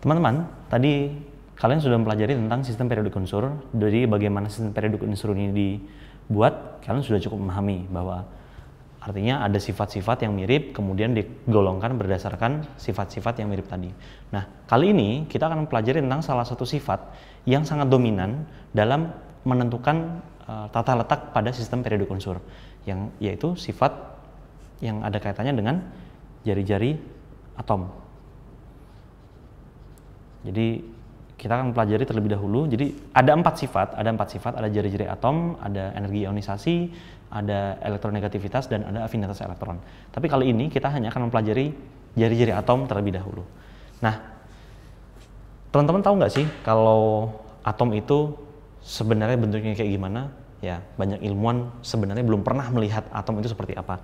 Teman-teman, tadi kalian sudah mempelajari tentang sistem periodik unsur. Dari bagaimana sistem periodik unsur ini dibuat, kalian sudah cukup memahami bahwa artinya ada sifat-sifat yang mirip kemudian digolongkan berdasarkan sifat-sifat yang mirip tadi. Nah, kali ini kita akan mempelajari tentang salah satu sifat yang sangat dominan dalam menentukan eh, tata letak pada sistem periodik unsur yang yaitu sifat yang ada kaitannya dengan jari-jari atom jadi kita akan pelajari terlebih dahulu. Jadi ada empat sifat, ada empat sifat, ada jari-jari atom, ada energi ionisasi, ada elektronegativitas dan ada afinitas elektron. Tapi kali ini kita hanya akan mempelajari jari-jari atom terlebih dahulu. Nah, teman-teman tahu nggak sih kalau atom itu sebenarnya bentuknya kayak gimana? Ya, banyak ilmuwan sebenarnya belum pernah melihat atom itu seperti apa.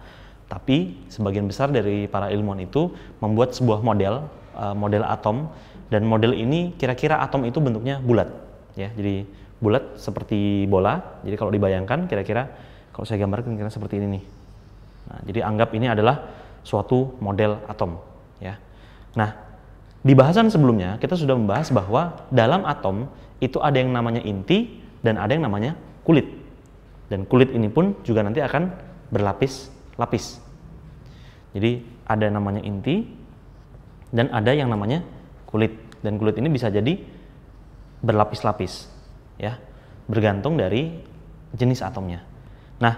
Tapi sebagian besar dari para ilmuwan itu membuat sebuah model, eh, model atom dan model ini kira-kira atom itu bentuknya bulat, ya. Jadi bulat seperti bola. Jadi kalau dibayangkan kira-kira kalau saya gambarkan kira-kira seperti ini nih. Nah, jadi anggap ini adalah suatu model atom, ya. Nah, di bahasan sebelumnya kita sudah membahas bahwa dalam atom itu ada yang namanya inti dan ada yang namanya kulit. Dan kulit ini pun juga nanti akan berlapis-lapis. Jadi ada namanya inti dan ada yang namanya kulit dan kulit ini bisa jadi berlapis-lapis ya bergantung dari jenis atomnya. Nah,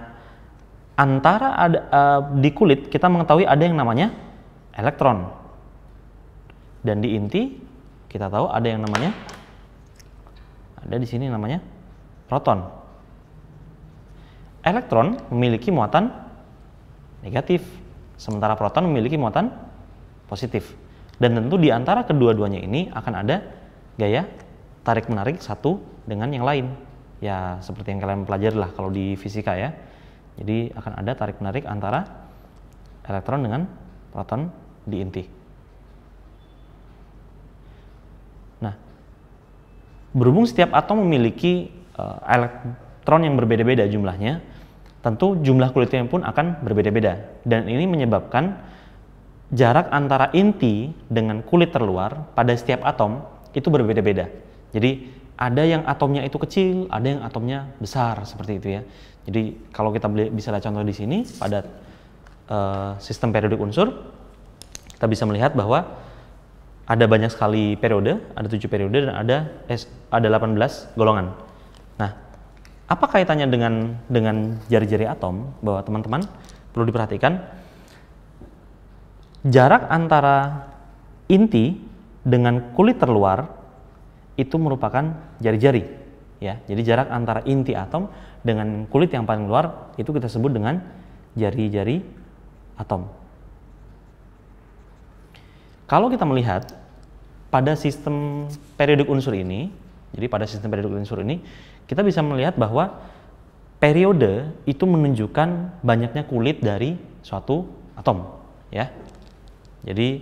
antara ada, uh, di kulit kita mengetahui ada yang namanya elektron dan di inti kita tahu ada yang namanya ada di sini namanya proton. Elektron memiliki muatan negatif, sementara proton memiliki muatan positif. Dan tentu di antara kedua-duanya ini akan ada gaya tarik menarik satu dengan yang lain. Ya seperti yang kalian pelajari lah kalau di fisika ya. Jadi akan ada tarik menarik antara elektron dengan proton di inti. Nah, berhubung setiap atom memiliki uh, elektron yang berbeda-beda jumlahnya, tentu jumlah kulitnya pun akan berbeda-beda dan ini menyebabkan jarak antara inti dengan kulit terluar pada setiap atom itu berbeda-beda. Jadi ada yang atomnya itu kecil, ada yang atomnya besar seperti itu ya. Jadi kalau kita bisa lihat contoh di sini pada uh, sistem periodik unsur, kita bisa melihat bahwa ada banyak sekali periode, ada tujuh periode dan ada eh, ada 18 golongan. Nah, apa kaitannya dengan dengan jari-jari atom? Bahwa teman-teman perlu diperhatikan jarak antara inti dengan kulit terluar itu merupakan jari-jari ya jadi jarak antara inti atom dengan kulit yang paling luar itu kita sebut dengan jari-jari atom kalau kita melihat pada sistem periodik unsur ini jadi pada sistem periodik unsur ini kita bisa melihat bahwa periode itu menunjukkan banyaknya kulit dari suatu atom ya jadi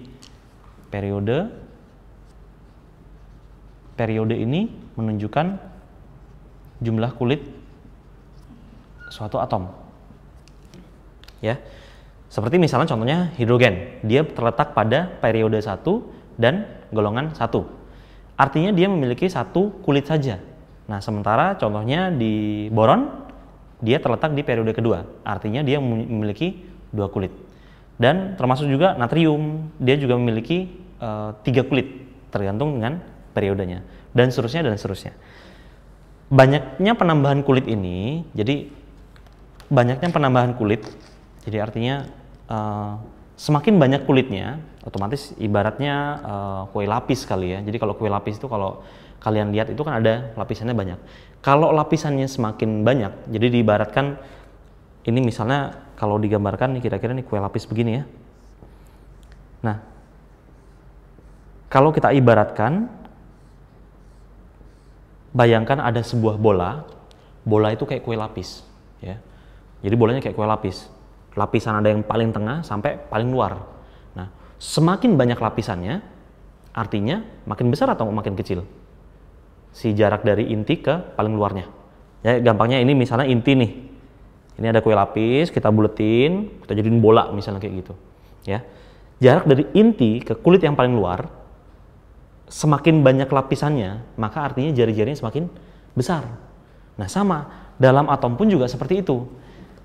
periode periode ini menunjukkan jumlah kulit suatu atom. Ya. Seperti misalnya contohnya hidrogen, dia terletak pada periode 1 dan golongan 1. Artinya dia memiliki satu kulit saja. Nah, sementara contohnya di boron dia terletak di periode kedua, artinya dia memiliki dua kulit dan termasuk juga natrium dia juga memiliki uh, tiga kulit tergantung dengan periodenya dan seterusnya dan seterusnya banyaknya penambahan kulit ini jadi banyaknya penambahan kulit jadi artinya uh, semakin banyak kulitnya otomatis ibaratnya uh, kue lapis kali ya jadi kalau kue lapis itu kalau kalian lihat itu kan ada lapisannya banyak kalau lapisannya semakin banyak jadi diibaratkan ini misalnya kalau digambarkan nih kira-kira nih kue lapis begini ya. Nah, kalau kita ibaratkan, bayangkan ada sebuah bola, bola itu kayak kue lapis, ya. Jadi bolanya kayak kue lapis, lapisan ada yang paling tengah sampai paling luar. Nah, semakin banyak lapisannya, artinya makin besar atau makin kecil si jarak dari inti ke paling luarnya. Ya, gampangnya ini misalnya inti nih, ini ada kue lapis, kita buletin, kita jadiin bola misalnya kayak gitu. Ya. Jarak dari inti ke kulit yang paling luar semakin banyak lapisannya, maka artinya jari-jarinya semakin besar. Nah, sama dalam atom pun juga seperti itu.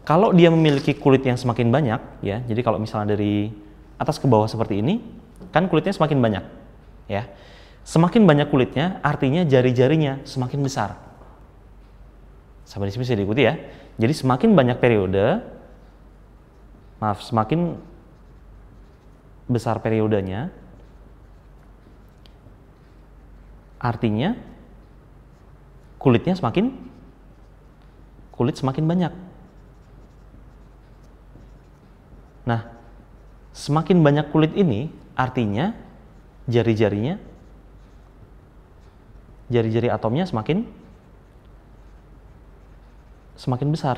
Kalau dia memiliki kulit yang semakin banyak, ya. Jadi kalau misalnya dari atas ke bawah seperti ini, kan kulitnya semakin banyak, ya. Semakin banyak kulitnya, artinya jari-jarinya semakin besar. Sampai di sini bisa diikuti ya. Jadi semakin banyak periode, maaf, semakin besar periodenya, artinya kulitnya semakin kulit semakin banyak. Nah, semakin banyak kulit ini artinya jari-jarinya jari-jari atomnya semakin semakin besar.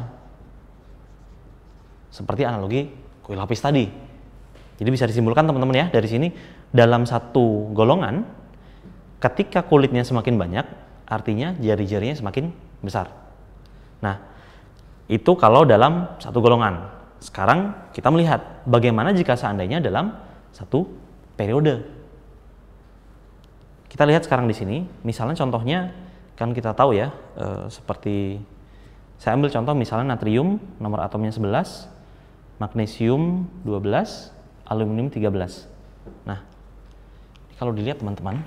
Seperti analogi kue lapis tadi. Jadi bisa disimpulkan teman-teman ya dari sini dalam satu golongan ketika kulitnya semakin banyak artinya jari-jarinya semakin besar. Nah, itu kalau dalam satu golongan. Sekarang kita melihat bagaimana jika seandainya dalam satu periode. Kita lihat sekarang di sini, misalnya contohnya kan kita tahu ya e, seperti saya ambil contoh misalnya natrium nomor atomnya 11, magnesium 12, aluminium 13. Nah, kalau dilihat teman-teman,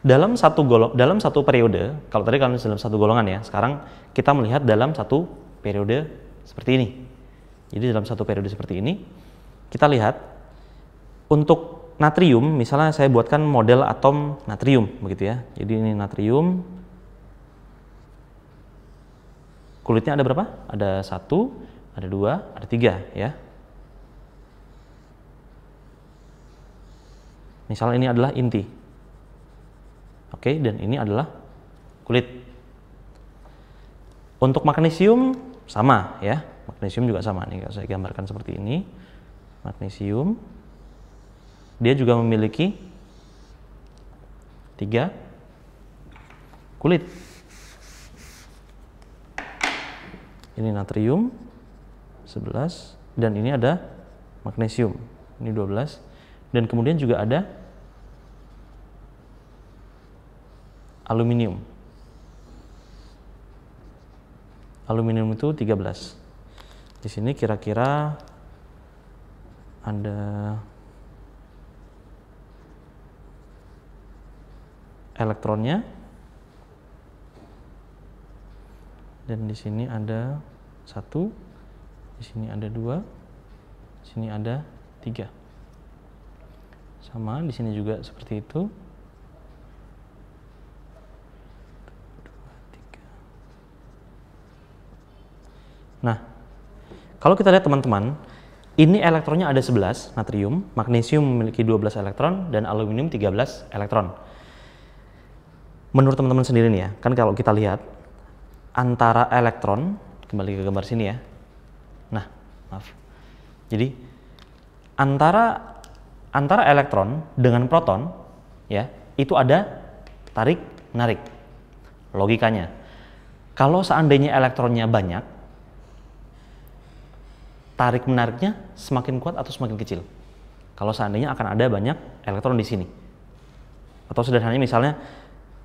dalam satu golong dalam satu periode, kalau tadi kalian dalam satu golongan ya, sekarang kita melihat dalam satu periode seperti ini. Jadi dalam satu periode seperti ini, kita lihat untuk natrium, misalnya saya buatkan model atom natrium, begitu ya. Jadi ini natrium. Kulitnya ada berapa? Ada satu, ada dua, ada tiga, ya. Misalnya ini adalah inti. Oke, dan ini adalah kulit. Untuk magnesium sama ya. Magnesium juga sama nih, saya gambarkan seperti ini. Magnesium dia juga memiliki tiga kulit. Ini natrium 11 dan ini ada magnesium. Ini 12 dan kemudian juga ada aluminium. Aluminium itu 13. Di sini kira-kira ada elektronnya dan di sini ada satu di sini ada dua di sini ada tiga sama di sini juga seperti itu Nah, kalau kita lihat teman-teman, ini elektronnya ada 11 natrium, magnesium memiliki 12 elektron, dan aluminium 13 elektron menurut teman-teman sendiri nih ya, kan kalau kita lihat antara elektron, kembali ke gambar sini ya. Nah, maaf. Jadi antara antara elektron dengan proton ya, itu ada tarik menarik. Logikanya. Kalau seandainya elektronnya banyak, tarik menariknya semakin kuat atau semakin kecil. Kalau seandainya akan ada banyak elektron di sini. Atau sederhananya misalnya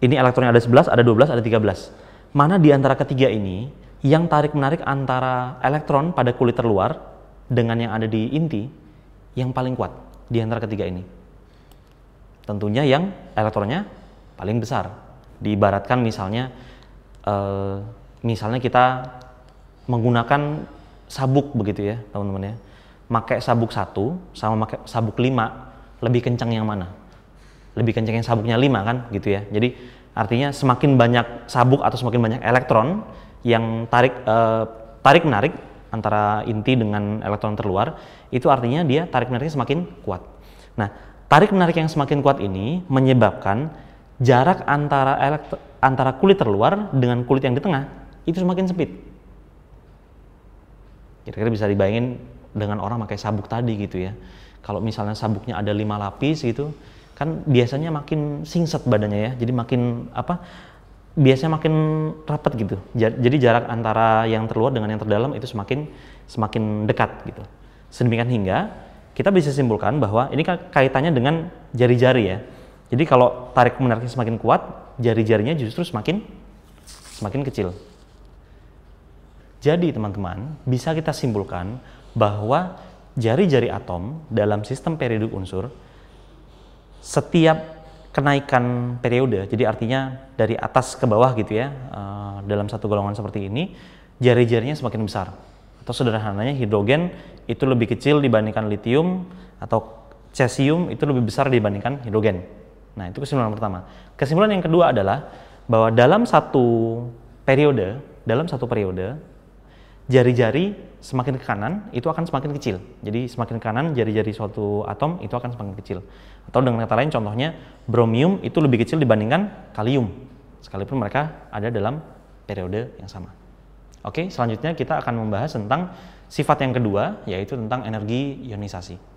ini elektronnya ada 11, ada 12, ada 13. Mana di antara ketiga ini yang tarik-menarik antara elektron pada kulit terluar dengan yang ada di inti yang paling kuat di antara ketiga ini? Tentunya yang elektronnya paling besar. Diibaratkan misalnya eh, misalnya kita menggunakan sabuk begitu ya, teman-teman ya. Pakai sabuk satu sama pakai sabuk lima lebih kencang yang mana? lebih kenceng yang sabuknya 5 kan gitu ya. Jadi artinya semakin banyak sabuk atau semakin banyak elektron yang tarik eh, tarik menarik antara inti dengan elektron terluar itu artinya dia tarik menariknya semakin kuat. Nah, tarik menarik yang semakin kuat ini menyebabkan jarak antara elektro, antara kulit terluar dengan kulit yang di tengah itu semakin sempit. Kira-kira bisa dibayangin dengan orang pakai sabuk tadi gitu ya. Kalau misalnya sabuknya ada lima lapis gitu, kan biasanya makin singset badannya ya jadi makin apa biasanya makin rapat gitu jadi jarak antara yang terluar dengan yang terdalam itu semakin semakin dekat gitu sedemikian hingga kita bisa simpulkan bahwa ini kaitannya dengan jari-jari ya jadi kalau tarik menariknya semakin kuat jari-jarinya justru semakin semakin kecil jadi teman-teman bisa kita simpulkan bahwa jari-jari atom dalam sistem periodik unsur setiap kenaikan periode, jadi artinya dari atas ke bawah gitu ya, eh, dalam satu golongan seperti ini, jari-jarinya semakin besar. Atau sederhananya hidrogen itu lebih kecil dibandingkan litium atau cesium itu lebih besar dibandingkan hidrogen. Nah itu kesimpulan pertama. Kesimpulan yang kedua adalah bahwa dalam satu periode, dalam satu periode jari-jari semakin ke kanan itu akan semakin kecil. Jadi semakin ke kanan jari-jari suatu atom itu akan semakin kecil. Atau dengan kata lain contohnya bromium itu lebih kecil dibandingkan kalium. Sekalipun mereka ada dalam periode yang sama. Oke, selanjutnya kita akan membahas tentang sifat yang kedua yaitu tentang energi ionisasi.